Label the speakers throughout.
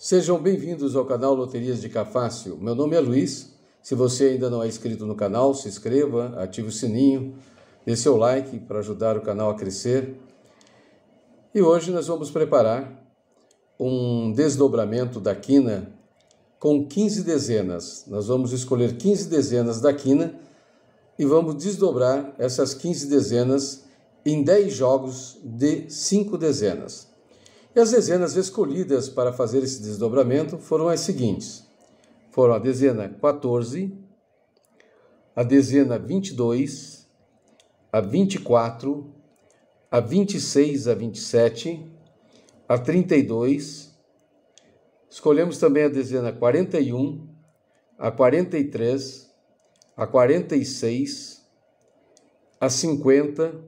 Speaker 1: Sejam bem-vindos ao canal Loterias de Cafácio. Meu nome é Luiz. Se você ainda não é inscrito no canal, se inscreva, ative o sininho, dê seu like para ajudar o canal a crescer. E hoje nós vamos preparar um desdobramento da quina com 15 dezenas. Nós vamos escolher 15 dezenas da quina e vamos desdobrar essas 15 dezenas em 10 jogos de 5 dezenas. E as dezenas escolhidas para fazer esse desdobramento foram as seguintes: foram a dezena 14, a dezena 22, a 24, a 26 a 27, a 32. Escolhemos também a dezena 41, a 43, a 46, a 50,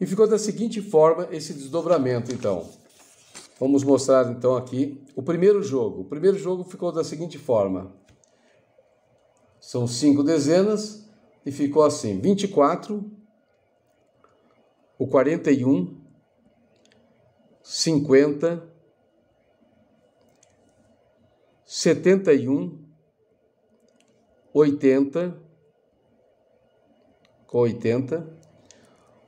Speaker 1: E ficou da seguinte forma esse desdobramento, então. Vamos mostrar então aqui o primeiro jogo. O primeiro jogo ficou da seguinte forma: são cinco dezenas e ficou assim: 24, o 41, 50, 71, 80, com 80,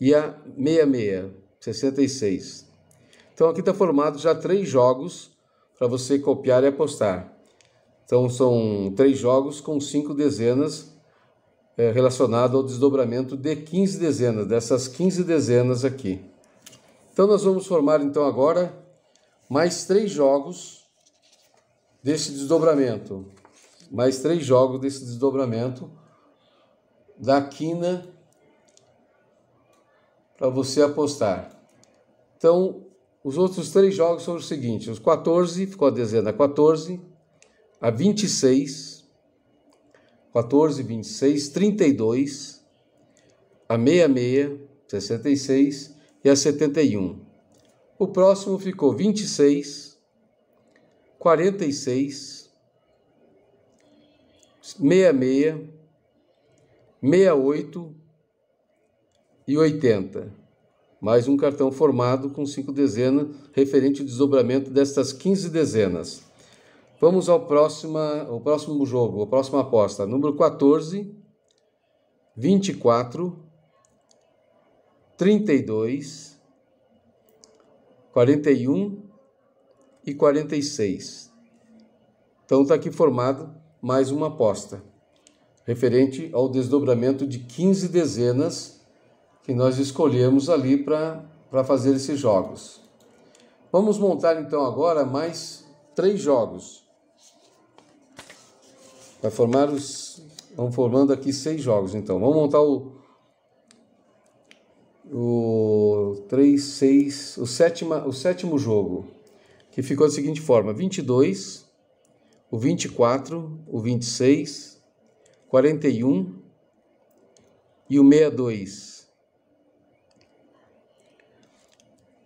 Speaker 1: e a 66, 66. Então aqui está formado já três jogos para você copiar e apostar. Então são três jogos com cinco dezenas é, relacionado ao desdobramento de 15 dezenas, dessas 15 dezenas aqui. Então nós vamos formar então agora mais três jogos desse desdobramento, mais três jogos desse desdobramento da quina para você apostar. Então, os outros três jogos são os seguintes: os 14, ficou a dezena 14, a 26, 14, 26, 32, a 66, 66 e a 71. O próximo ficou 26, 46, 66, 68 e 80, mais um cartão formado com cinco dezenas, referente ao desdobramento destas 15 dezenas. Vamos ao, próxima, ao próximo jogo, a próxima aposta. Número 14, 24, 32, 41 e 46. Então está aqui formado mais uma aposta, referente ao desdobramento de 15 dezenas que nós escolhemos ali para fazer esses jogos. Vamos montar então agora mais três jogos. Vai formar os. Vamos formando aqui seis jogos então. Vamos montar o. O 3, 6. O, o sétimo jogo. Que ficou da seguinte forma: 22, o 24, o 26, 41 e o 62.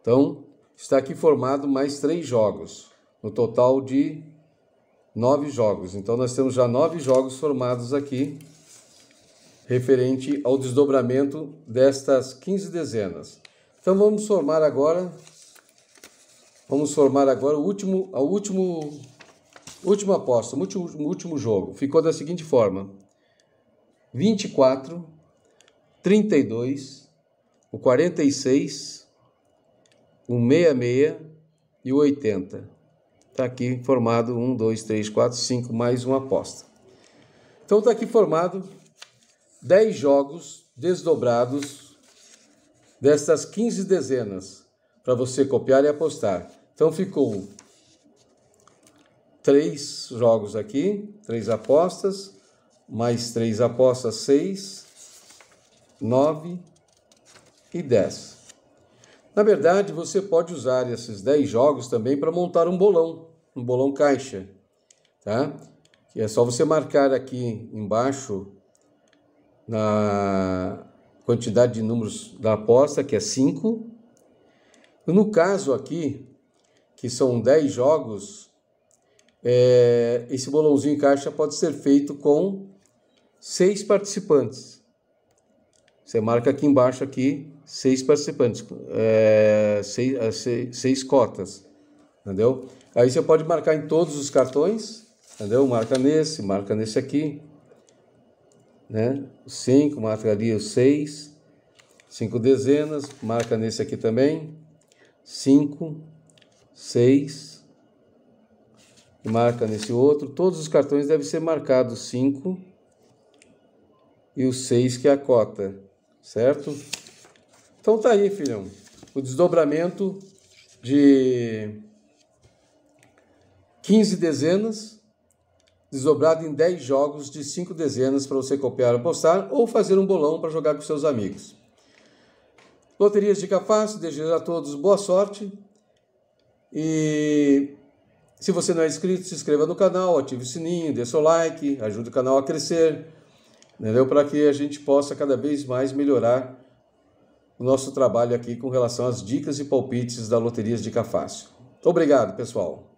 Speaker 1: Então, está aqui formado mais três jogos, no total de nove jogos. Então, nós temos já nove jogos formados aqui, referente ao desdobramento destas 15 dezenas. Então, vamos formar agora, vamos formar agora o último, a último, última aposta, o último, último jogo. Ficou da seguinte forma, 24, 32, o 46 o 66 e o 80. Está aqui formado 1, 2, 3, 4, 5, mais uma aposta. Então está aqui formado 10 jogos desdobrados destas 15 dezenas para você copiar e apostar. Então ficou três jogos aqui, três apostas, mais três apostas, 6, 9 e 10. Na verdade, você pode usar esses 10 jogos também para montar um bolão, um bolão caixa, tá? Que é só você marcar aqui embaixo na quantidade de números da aposta, que é 5. No caso aqui, que são 10 jogos, é, esse bolãozinho caixa pode ser feito com seis participantes. Você marca aqui embaixo aqui seis participantes, é, seis, é, seis, seis cotas, entendeu? Aí você pode marcar em todos os cartões, entendeu? Marca nesse, marca nesse aqui, né? Cinco, marca ali o seis, cinco dezenas, marca nesse aqui também, seis, e marca nesse outro. Todos os cartões devem ser marcados cinco e o seis que é a cota. Certo? Então tá aí, filhão. O desdobramento de 15 dezenas, desdobrado em 10 jogos de 5 dezenas para você copiar ou postar, ou fazer um bolão para jogar com seus amigos. Loterias Dica Fácil, desejo a todos boa sorte. E se você não é inscrito, se inscreva no canal, ative o sininho, dê seu like, ajude o canal a crescer entendeu? Para que a gente possa cada vez mais melhorar o nosso trabalho aqui com relação às dicas e palpites da Loterias de Cafácio. Muito obrigado, pessoal.